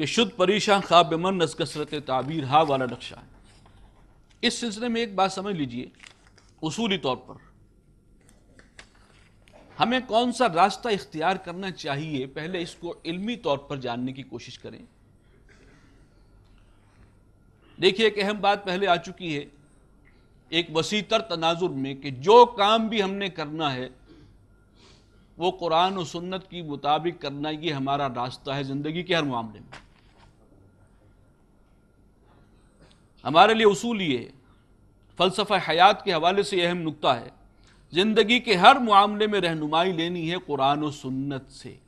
ये शुद्ध परेशान ख्वाब मन कसरत ताबीर हा वाला नक्शा है इस सिलसिले में एक बात समझ लीजिए उसूली तौर पर हमें कौन सा रास्ता इख्तियार करना चाहिए पहले इसको इल्मी तौर पर जानने की कोशिश करें देखिए एक अहम बात पहले आ चुकी है एक वसीतर तनाजुर में कि जो काम भी हमने करना है वो कुरान और सुन्नत की मुताबिक करना ये हमारा रास्ता है ज़िंदगी के हर मामले में हमारे लिए उसूल ये फ़लसफ़ा हयात के हवाले से अहम नुकता है ज़िंदगी के हर मामले में रहनुमाई लेनी है कुरान और सुन्नत से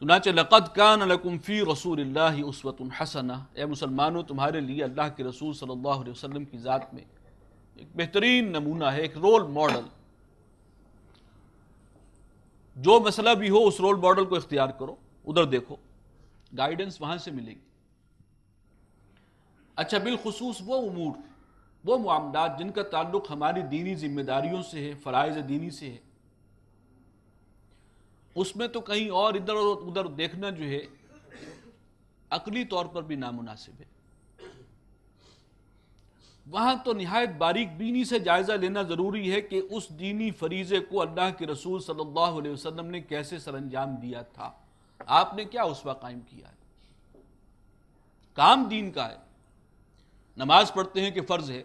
चुनाच लक़द कान लकुम्फ़ी रसूल उसवत हसना ए मुसलमानों तुम्हारे लिए अल्लाह के रसूल सल्लल्लाहु अलैहि वसल्लम की ज़ात में एक बेहतरीन नमूना है एक रोल मॉडल जो मसला भी हो उस रोल मॉडल को इख्तियार करो उधर देखो गाइडेंस वहां से मिलेगी अच्छा बिलखसूस वो उमूर वो मामला जिनका ताल्लुक हमारी दीनी जिम्मेदारियों से है फ़रज़ दीनी से है उसमें तो कहीं और इधर और उधर देखना जो है अकली तौर पर भी नामुनासिब है वहां तो नहायत बारीक बीनी से जायज़ा लेना ज़रूरी है कि उस दीनी फरीज़े को अल्लाह के रसूल सल्लल्लाहु अलैहि वसल्लम ने कैसे सरंजाम दिया था आपने क्या उसवा कायम किया है काम दीन का है नमाज पढ़ते हैं कि फ़र्ज़ है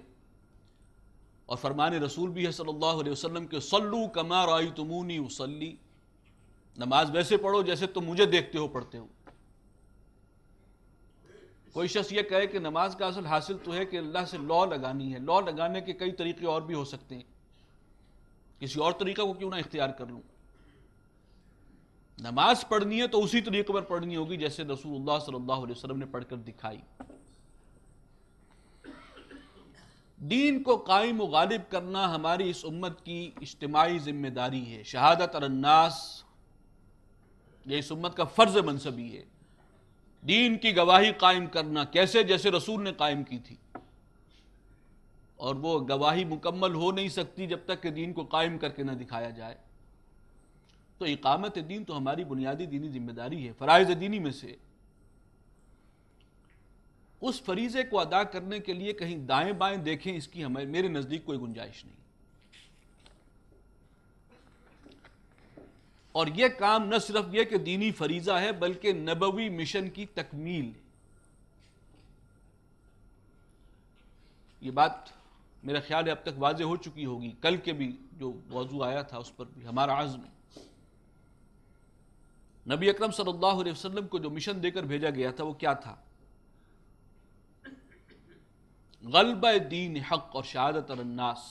और फरमान रसूल भी है सल्लल्लाहु अलैहि वसल्लम के सल्लू कमा राई तुमूनी उसली नमाज वैसे पढ़ो जैसे तुम मुझे देखते हो पढ़ते हो कोई शख्स ये कहे कि नमाज का असल हासिल तो है कि अल्लाह से लॉ लगानी है लॉ लगाने के कई तरीके और भी हो सकते हैं किसी और तरीका को क्यों ना इख्तियार कर लूँ नमाज पढ़नी है तो उसी तरीके पर पढ़नी होगी जैसे रसूलुल्लाह सल्लल्लाहु अलैहि वसल्लम ने पढ़कर दिखाई दीन को कायम व गालिब करना हमारी इस उम्मत की इज्तमाही जिम्मेदारी है शहादत अन्नास ये इस उम्मत का फ़र्ज मनसबी है दीन की गवाही कायम करना कैसे जैसे रसूल ने कायम की थी और वो गवाही मुकम्मल हो नहीं सकती जब तक कि दीन को कायम करके ना दिखाया जाए तो इकामत दीन तो हमारी बुनियादी दीनी जिम्मेदारी है फराज दीनी में से उस फरीज़े को अदा करने के लिए कहीं दाएं बाएं देखें इसकी हमें मेरे नज़दीक कोई गुंजाइश नहीं और यह काम न सिर्फ यह कि दीनी फरीज़ा है बल्कि नबवी मिशन की तकमील ये बात मेरा ख्याल है अब तक वाज हो चुकी होगी कल के भी जो मौजू आया था उस पर भी हमारा आज़म है नबी अकरम सल्लल्लाहु अलैहि वसल्लम को जो मिशन देकर भेजा गया था वो क्या था गलब दीन हक और शहादत अन्नास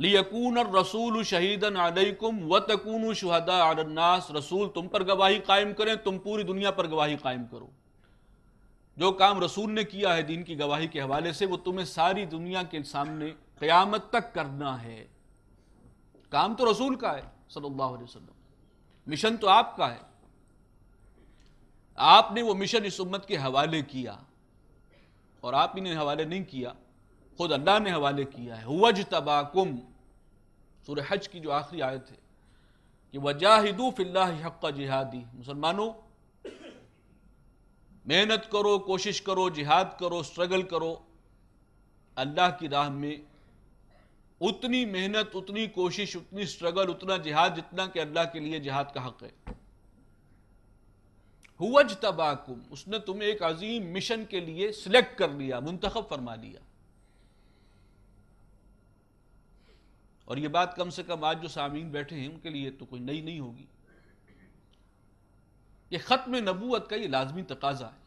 लियकून रसूल शहीदन अलैकुम व तकून शहदा अन्नास रसूल तुम पर गवाही कायम करें तुम पूरी दुनिया पर गवाही कायम करो जो काम रसूल ने किया है दीन की गवाही के हवाले से वो तुम्हें सारी दुनिया के सामने क़यामत तक करना है काम तो रसूल का है सल्लल्लाहु अलैहि वसल्लम मिशन तो आपका है आपने वो मिशन इस उम्मत के हवाले किया और आप ही ने हवाले नहीं किया खुद अल्लाह ने हवाले किया है वज तबाकुम सूर हज की जो आखिरी आयत है कि वजाहिदू फिल्ला हक़ जिहादी मुसलमानों मेहनत करो कोशिश करो जिहाद करो स्ट्रगल करो अल्लाह की राह में उतनी मेहनत उतनी कोशिश उतनी स्ट्रगल उतना जिहाद जितना कि अल्लाह के लिए जिहाद का हक है हुवज तबाकुम उसने तुम्हें एक अजीम मिशन के लिए सिलेक्ट कर लिया मुंतखब फरमा लिया और ये बात कम से कम आज जो सामीन बैठे हैं उनके लिए तो कोई नई नहीं होगी ये ख़त्म नबूत का ये लाजमी तकाजा है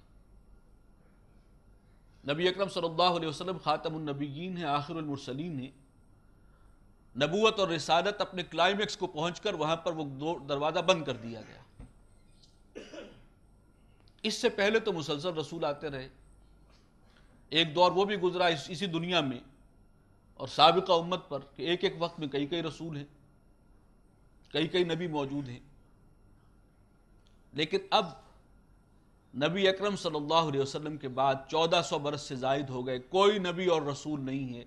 नबी अकरम सल्लल्लाहु अलैहि वसल्लम है आखिर मुरसलीन है नबूत और रिसालत अपने क्लाइमेक्स को पहुंचकर वहां पर वो दरवाज़ा बंद कर दिया गया इससे पहले तो मुसलसल रसूल आते रहे एक दौर वो भी गुजरा इस, इसी दुनिया में और सबका उम्मत पर कि एक एक वक्त में कई कई रसूल हैं कई कई नबी मौजूद हैं लेकिन अब नबी अकरम सल्लल्लाहु अलैहि वसल्लम के बाद 1400 बरस से जायद हो गए कोई नबी और रसूल नहीं है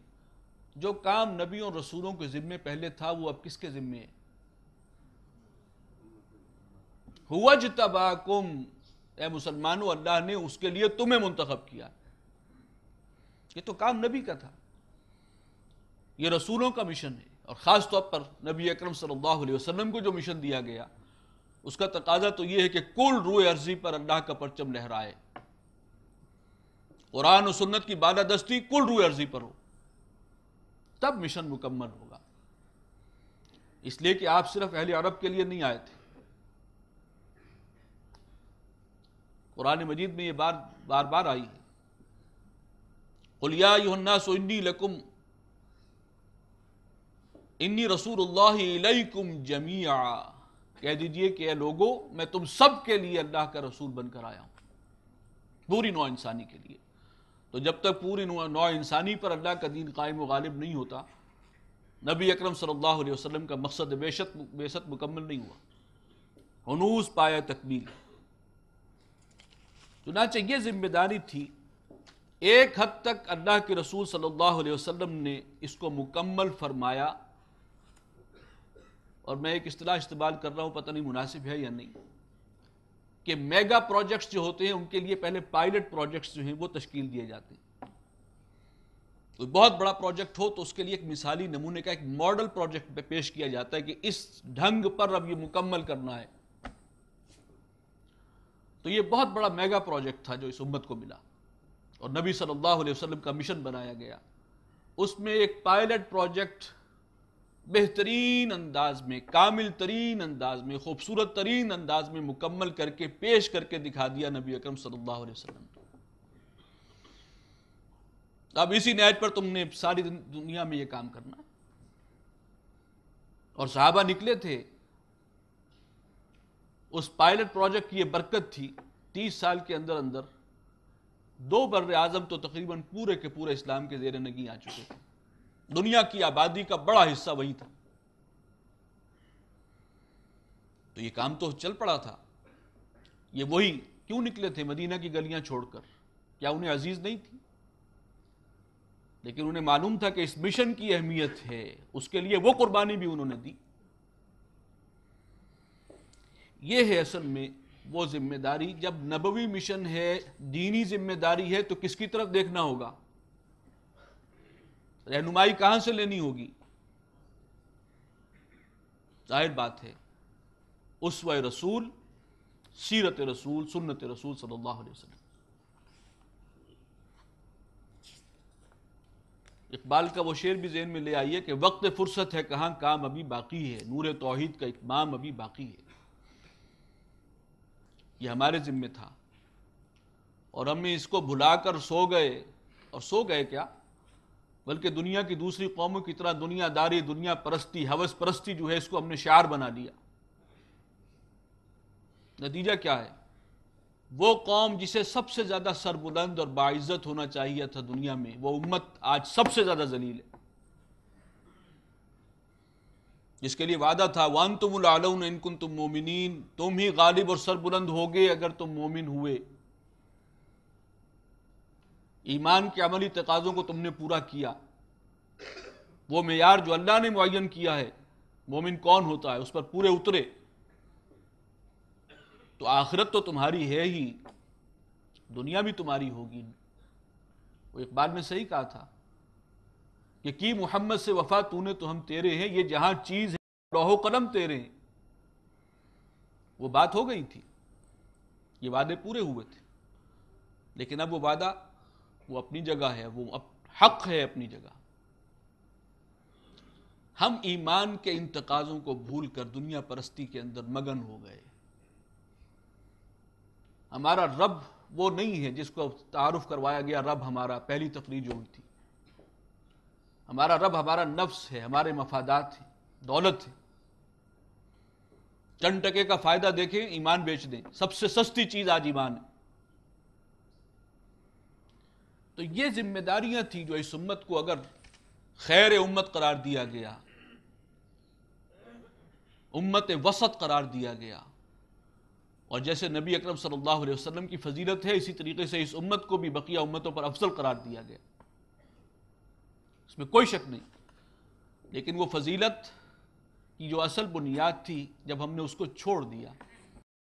जो काम नबियों रसूलों के ज़िम्मे पहले था वो अब किसके ज़िम्मे है हुवज तबाकुम ए मुसलमानों अल्लाह ने उसके लिए तुम्हें मुंतखब किया ये तो काम नबी का था ये रसूलों का मिशन है और ख़ास तौर पर नबी अकरम सल्लल्लाहु अलैहि वसल्लम को जो मिशन दिया गया उसका तकाजा तो ये है कि कुल रूए अर्जी पर अल्लाह का परचम लहराए कुरान और सुन्नत की बाला दस्ती कुल रूए अर्जी पर हो तब मिशन मुकम्मल होगा इसलिए कि आप सिर्फ अहल अरब के लिए नहीं आए थे कुरान मजीद में ये बार बार बार आई है खुलिया सोन्नी लकुम इन्नी रसूलकुम जमिया कह दीजिए कि लोगों मैं तुम सब के लिए अल्लाह का रसूल बनकर आया हूं पूरी नौ इंसानी के लिए तो जब तक पूरी नौ इंसानी पर अल्लाह का दीन कायम गालिब नहीं होता नबी अकरम सल्लल्लाहु अलैहि वसल्लम का मकसद बेशत बेशत मुकम्मल नहीं हुआ हनूस पाया तकमील चुनाचे तो ये जिम्मेदारी थी एक हद तक अल्लाह के रसूल सल्लल्लाहु अलैहि वसल्लम ने इसको मुकम्मल फरमाया और मैं एक अतलाह इस्तेमाल कर रहा हूँ पता नहीं मुनासिब है या नहीं कि मेगा प्रोजेक्ट्स जो होते हैं उनके लिए पहले पायलट प्रोजेक्ट्स जो हैं वो तश्कील दिए जाते हैं तो बहुत बड़ा प्रोजेक्ट हो तो उसके लिए एक मिसाली नमूने का एक मॉडल प्रोजेक्ट पे पेश किया जाता है कि इस ढंग पर अब ये मुकम्मल करना है तो ये बहुत बड़ा मेगा प्रोजेक्ट था जो इस उम्मत को मिला और नबी सल्लल्लाहु अलैहि वसल्लम का मिशन बनाया गया उसमें एक पायलट प्रोजेक्ट बेहतरीन अंदाज में कामिल तरीन अंदाज में खूबसूरत तरीन अंदाज में मुकम्मल करके पेश करके दिखा दिया नबी अकरम सल्लल्लाहु अलैहि वसल्लम अब इसी नैज पर तुमने सारी दुनिया में ये काम करना और साहबा निकले थे उस पायलट प्रोजेक्ट की ये बरकत थी तीस साल के अंदर अंदर दो बर आजम तो तकरीबन पूरे के पूरे इस्लाम के जेर नगी आ चुके थे दुनिया की आबादी का बड़ा हिस्सा वही था तो ये काम तो चल पड़ा था ये वही क्यों निकले थे मदीना की गलियां छोड़कर क्या उन्हें अजीज नहीं थी लेकिन उन्हें मालूम था कि इस मिशन की अहमियत है उसके लिए वो कुर्बानी भी उन्होंने दी ये है असल में वो जिम्मेदारी जब नबवी मिशन है दीनी जिम्मेदारी है तो किसकी तरफ देखना होगा रहनुमाई कहां से लेनी होगी जाहिर बात है उसव रसूल सीरत रसूल सुन्नत रसूल सल्लल्लाहु अलैहि वसल्लम इकबाल का वो शेर भी जहन में ले आइए कि वक्त फुर्सत है कहां काम अभी बाकी है नूर तोहहीद का इकमाम अभी बाकी है यह हमारे ज़िम्मे था और हम इसको भुलाकर सो गए और सो गए क्या बल्कि दुनिया की दूसरी कौमों की तरह दुनियादारी दुनिया परस्ती हवस परस्ती जो है इसको हमने शार बना दिया नतीजा क्या है वो कौम जिसे सबसे ज़्यादा सरबुलंद और बाइज्जत होना चाहिए था दुनिया में वो उम्मत आज सबसे ज़्यादा जलील है जिसके लिए वादा था वन तुम आलौन इनकुन तुम मोमिन तुम ही गालिब और सरबुलंद हो गए अगर तुम मोमिन हुए ईमान के अमली तकाज़ों को तुमने पूरा किया वो मैार जो अल्लाह ने मुन किया है मोमिन कौन होता है उस पर पूरे उतरे तो आखिरत तो तुम्हारी है ही दुनिया भी तुम्हारी होगी वो इकबाल ने सही कहा था कि की मोहम्मद से वफा तूने तो हम तेरे हैं ये जहां चीज़ है लोहो कलम तेरे हैं वो बात हो गई थी ये वादे पूरे हुए थे लेकिन अब वो वादा वो अपनी जगह है वो अप, हक है अपनी जगह हम ईमान के इन तकाजों को भूल कर दुनिया परस्ती के अंदर मगन हो गए हमारा रब वो नहीं है जिसको तारुफ करवाया गया रब हमारा पहली तकरीर जो हुई थी हमारा रब हमारा नफ्स है हमारे मफादात है दौलत है चंद टके का फ़ायदा देखें ईमान बेच दें सबसे सस्ती चीज़ आज ईमान है तो ये जिम्मेदारियां थी जो इस उम्मत को अगर खैर उम्मत करार दिया गया उम्मत वसत करार दिया गया और जैसे नबी अकरम सल्लल्लाहु अलैहि वसल्लम की फजीलत है इसी तरीके से इस उम्मत को भी बकिया उम्मतों पर अफजल करार दिया गया इसमें कोई शक नहीं लेकिन वो फजीलत की जो असल बुनियाद थी जब हमने उसको छोड़ दिया